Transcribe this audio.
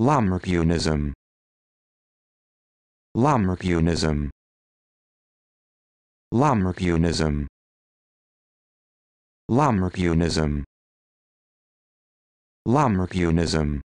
Lamarckianism Lamarckianism Lamarckianism Lamarckianism Lamarckianism